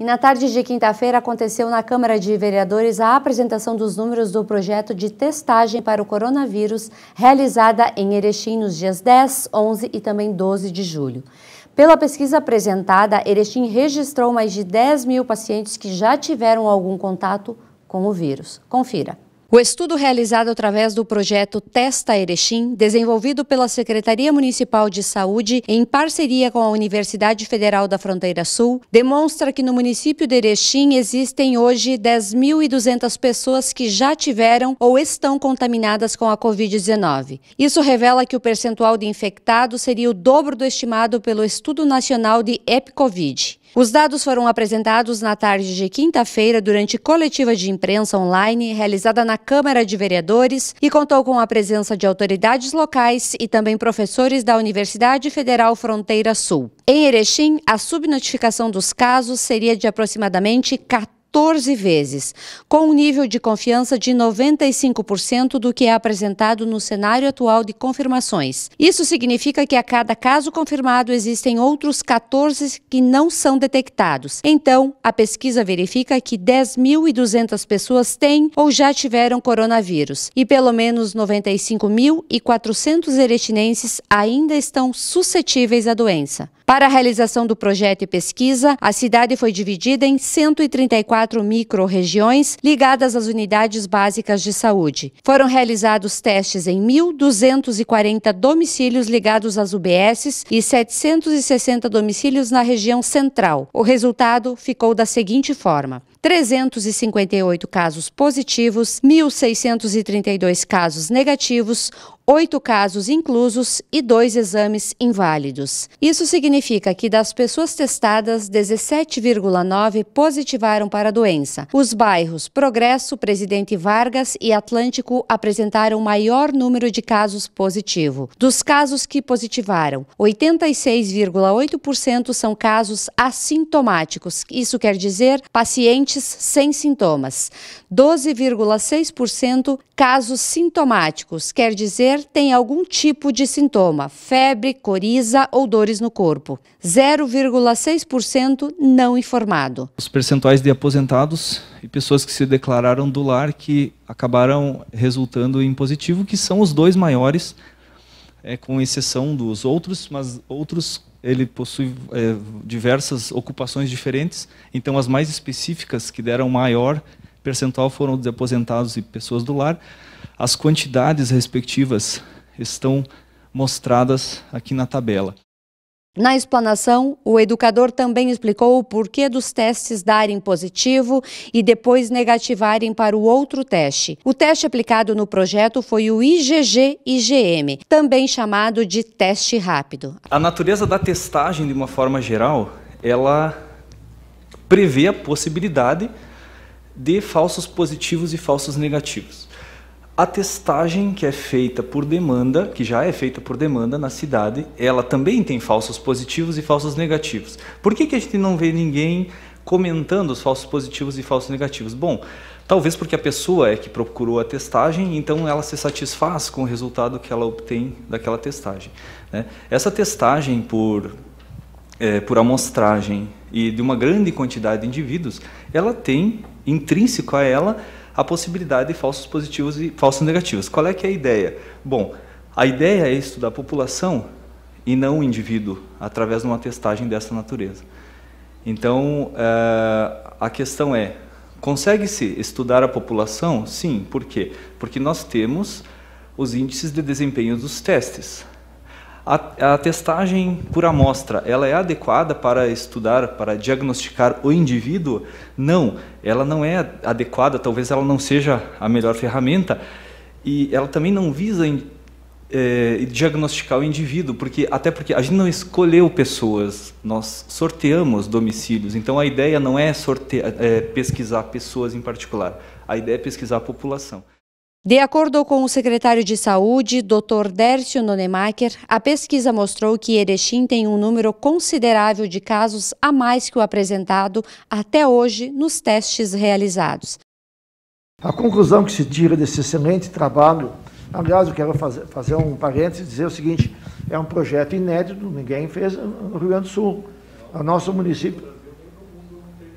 E na tarde de quinta-feira aconteceu na Câmara de Vereadores a apresentação dos números do projeto de testagem para o coronavírus realizada em Erechim nos dias 10, 11 e também 12 de julho. Pela pesquisa apresentada, Erechim registrou mais de 10 mil pacientes que já tiveram algum contato com o vírus. Confira. O estudo realizado através do projeto Testa Erechim, desenvolvido pela Secretaria Municipal de Saúde em parceria com a Universidade Federal da Fronteira Sul, demonstra que no município de Erechim existem hoje 10.200 pessoas que já tiveram ou estão contaminadas com a Covid-19. Isso revela que o percentual de infectados seria o dobro do estimado pelo Estudo Nacional de Epicovid. Os dados foram apresentados na tarde de quinta-feira durante coletiva de imprensa online realizada na Câmara de Vereadores e contou com a presença de autoridades locais e também professores da Universidade Federal Fronteira Sul. Em Erechim, a subnotificação dos casos seria de aproximadamente 14 14 vezes, com um nível de confiança de 95% do que é apresentado no cenário atual de confirmações. Isso significa que a cada caso confirmado existem outros 14 que não são detectados. Então, a pesquisa verifica que 10.200 pessoas têm ou já tiveram coronavírus e pelo menos 95.400 eretinenses ainda estão suscetíveis à doença. Para a realização do projeto e pesquisa, a cidade foi dividida em 134 microrregiões ligadas às unidades básicas de saúde. Foram realizados testes em 1.240 domicílios ligados às UBSs e 760 domicílios na região central. O resultado ficou da seguinte forma: 358 casos positivos, 1.632 casos negativos, oito casos inclusos e dois exames inválidos. Isso significa que das pessoas testadas, 17,9 positivaram para a doença. Os bairros Progresso, Presidente Vargas e Atlântico apresentaram maior número de casos positivo. Dos casos que positivaram, 86,8% são casos assintomáticos. Isso quer dizer pacientes pacientes sem sintomas. 12,6% casos sintomáticos, quer dizer, tem algum tipo de sintoma, febre, coriza ou dores no corpo. 0,6% não informado. Os percentuais de aposentados e pessoas que se declararam do lar que acabaram resultando em positivo, que são os dois maiores, é, com exceção dos outros, mas outros ele possui é, diversas ocupações diferentes, então as mais específicas, que deram maior percentual, foram dos aposentados e pessoas do lar. As quantidades respectivas estão mostradas aqui na tabela. Na explanação, o educador também explicou o porquê dos testes darem positivo e depois negativarem para o outro teste. O teste aplicado no projeto foi o IgG-IgM, também chamado de teste rápido. A natureza da testagem, de uma forma geral, ela prevê a possibilidade de falsos positivos e falsos negativos. A testagem que é feita por demanda, que já é feita por demanda na cidade, ela também tem falsos positivos e falsos negativos. Por que, que a gente não vê ninguém comentando os falsos positivos e falsos negativos? Bom, talvez porque a pessoa é que procurou a testagem, então ela se satisfaz com o resultado que ela obtém daquela testagem. Né? Essa testagem por, é, por amostragem e de uma grande quantidade de indivíduos, ela tem intrínseco a ela a possibilidade de falsos positivos e falsos negativos. Qual é que é a ideia? Bom, a ideia é estudar a população e não o indivíduo através de uma testagem dessa natureza. Então, eh, a questão é, consegue-se estudar a população? Sim, por quê? Porque nós temos os índices de desempenho dos testes. A, a testagem por amostra, ela é adequada para estudar, para diagnosticar o indivíduo? Não, ela não é adequada, talvez ela não seja a melhor ferramenta, e ela também não visa é, diagnosticar o indivíduo, porque até porque a gente não escolheu pessoas, nós sorteamos domicílios. Então a ideia não é, é pesquisar pessoas em particular, a ideia é pesquisar a população. De acordo com o secretário de Saúde, Dr. Dércio Nonemacher, a pesquisa mostrou que Erechim tem um número considerável de casos a mais que o apresentado até hoje nos testes realizados. A conclusão que se tira desse excelente trabalho, aliás, eu quero fazer, fazer um parênteses e dizer o seguinte: é um projeto inédito, ninguém fez no Rio Grande do Sul. O nosso município,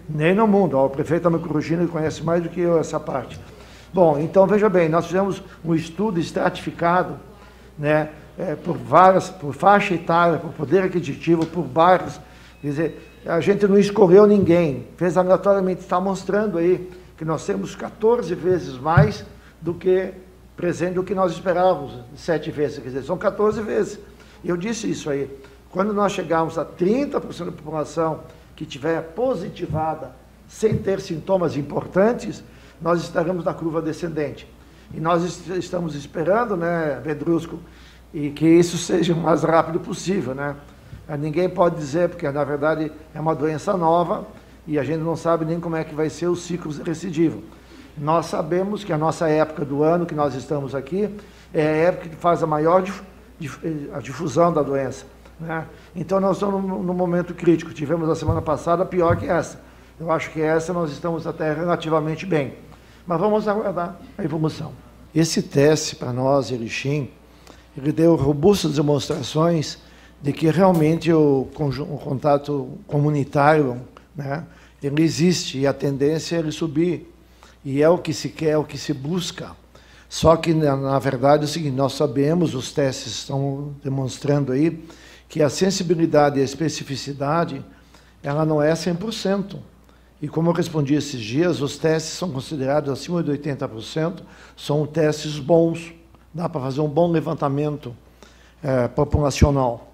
nem no mundo, o prefeito Amicurugino tá conhece mais do que eu essa parte. Bom, então veja bem, nós fizemos um estudo estratificado, né, é, por várias, por faixa etária, por poder aquisitivo, por bairros. Quer dizer, a gente não escorreu ninguém, fez aleatoriamente, está mostrando aí que nós temos 14 vezes mais do que presente do que nós esperávamos, sete vezes, quer dizer, são 14 vezes. Eu disse isso aí. Quando nós chegarmos a 30% da população que tiver positivada sem ter sintomas importantes, nós estaremos na curva descendente. E nós estamos esperando, né, Pedrusco, e que isso seja o mais rápido possível, né? Ninguém pode dizer, porque na verdade é uma doença nova e a gente não sabe nem como é que vai ser o ciclo recidivo. Nós sabemos que a nossa época do ano que nós estamos aqui é a época que faz a maior dif dif a difusão da doença. Né? Então nós estamos num momento crítico. Tivemos a semana passada pior que essa. Eu acho que essa nós estamos até relativamente bem. Mas vamos aguardar a evolução. Esse teste para nós, Erechim, ele deu robustas demonstrações de que realmente o, o contato comunitário, né, ele existe e a tendência é ele subir. E é o que se quer, é o que se busca. Só que, na, na verdade, é o seguinte, nós sabemos, os testes estão demonstrando aí, que a sensibilidade e a especificidade, ela não é 100%. E como eu respondi esses dias, os testes são considerados acima de 80%, são testes bons, dá para fazer um bom levantamento é, populacional.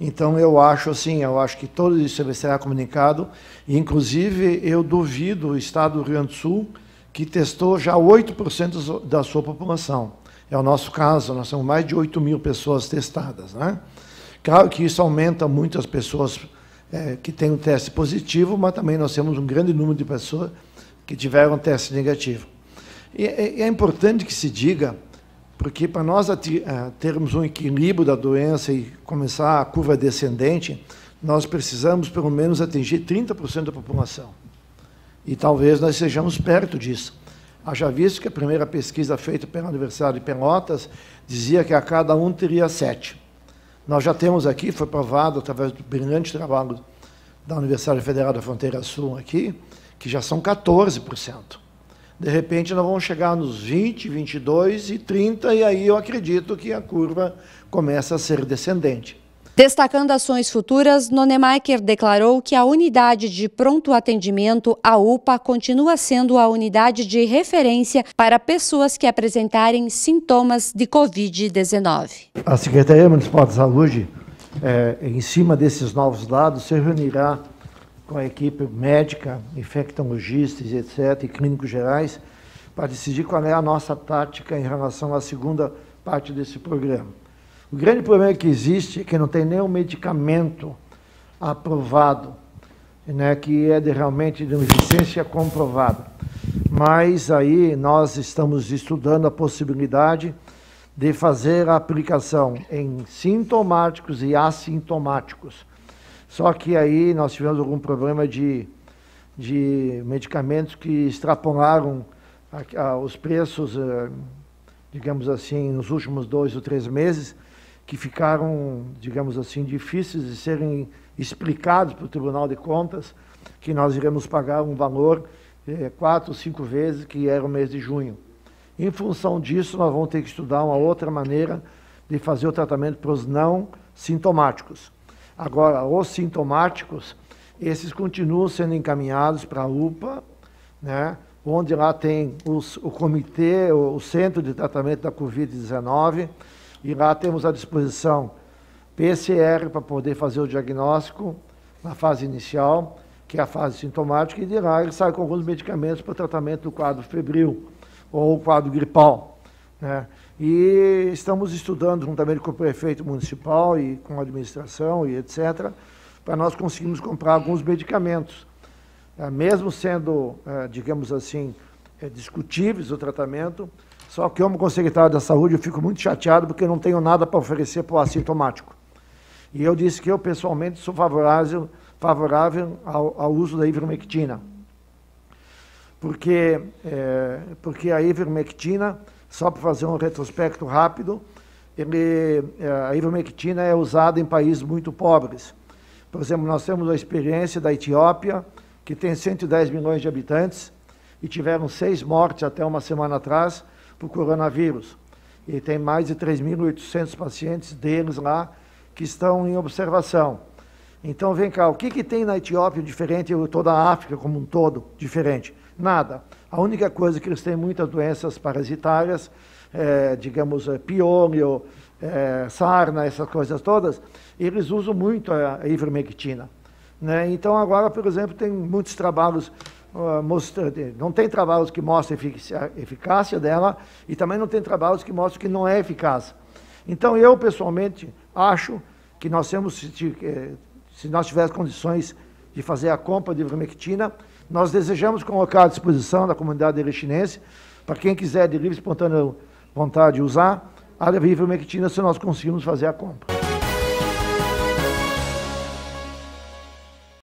Então eu acho assim, eu acho que todo isso será comunicado. E, inclusive eu duvido o Estado do Rio Grande do Sul que testou já 8% da sua população. É o nosso caso, nós temos mais de 8 mil pessoas testadas, né? Claro que isso aumenta muito as pessoas é, que tem um teste positivo, mas também nós temos um grande número de pessoas que tiveram um teste negativo. E, é, é importante que se diga, porque para nós é, termos um equilíbrio da doença e começar a curva descendente, nós precisamos pelo menos atingir 30% da população. E talvez nós sejamos perto disso. Haja visto que a primeira pesquisa feita pela Universidade de Pelotas dizia que a cada um teria sete. Nós já temos aqui, foi provado através do brilhante trabalho da Universidade Federal da Fronteira Sul aqui, que já são 14%. De repente, nós vamos chegar nos 20, 22 e 30, e aí eu acredito que a curva começa a ser descendente. Destacando ações futuras, Nonemaker declarou que a unidade de pronto atendimento, a UPA, continua sendo a unidade de referência para pessoas que apresentarem sintomas de Covid-19. A Secretaria Municipal de Saúde, é, em cima desses novos dados, se reunirá com a equipe médica, infectologistas, etc., e clínicos gerais, para decidir qual é a nossa tática em relação à segunda parte desse programa. O grande problema que existe é que não tem nenhum medicamento aprovado, né, que é de, realmente de uma eficiência comprovada. Mas aí nós estamos estudando a possibilidade de fazer a aplicação em sintomáticos e assintomáticos. Só que aí nós tivemos algum problema de, de medicamentos que extrapolaram a, a, os preços, eh, digamos assim, nos últimos dois ou três meses que ficaram, digamos assim, difíceis de serem explicados para o Tribunal de Contas, que nós iremos pagar um valor eh, quatro, cinco vezes, que era o mês de junho. Em função disso, nós vamos ter que estudar uma outra maneira de fazer o tratamento para os não sintomáticos. Agora, os sintomáticos, esses continuam sendo encaminhados para a UPA, né, onde lá tem os, o comitê, o, o centro de tratamento da Covid-19, e lá temos à disposição PCR para poder fazer o diagnóstico na fase inicial, que é a fase sintomática, e de lá ele sai com alguns medicamentos para tratamento do quadro febril ou quadro gripal. Né? E estamos estudando juntamente com o prefeito municipal e com a administração e etc., para nós conseguirmos comprar alguns medicamentos. É, mesmo sendo, é, digamos assim, é, discutíveis o tratamento, só que, como secretário da Saúde, eu fico muito chateado porque eu não tenho nada para oferecer para o assintomático. E eu disse que eu, pessoalmente, sou favorável, favorável ao, ao uso da ivermectina. Porque, é, porque a ivermectina, só para fazer um retrospecto rápido, ele, eh, a ivermectina é usada em países muito pobres. Por exemplo, nós temos a experiência da Etiópia, que tem 110 milhões de habitantes, e tiveram seis mortes até uma semana atrás, por coronavírus. E tem mais de 3.800 pacientes deles lá que estão em observação. Então, vem cá, o que, que tem na Etiópia diferente ou toda a África como um todo diferente? Nada. A única coisa é que eles têm muitas doenças parasitárias, é, digamos, é, piolho, é, sarna, essas coisas todas, eles usam muito a, a ivermectina. Né? Então, agora, por exemplo, tem muitos trabalhos mostra, eh, não tem trabalhos que mostram a eficácia dela e também não tem trabalhos que mostram que não é eficaz. Então, eu pessoalmente acho que nós temos, eh, se nós tivermos condições de fazer a compra de ivermectina, nós desejamos colocar à disposição da comunidade erechinense, para quem quiser de livre espontânea vontade usar, a ivermectina se nós conseguirmos fazer a compra.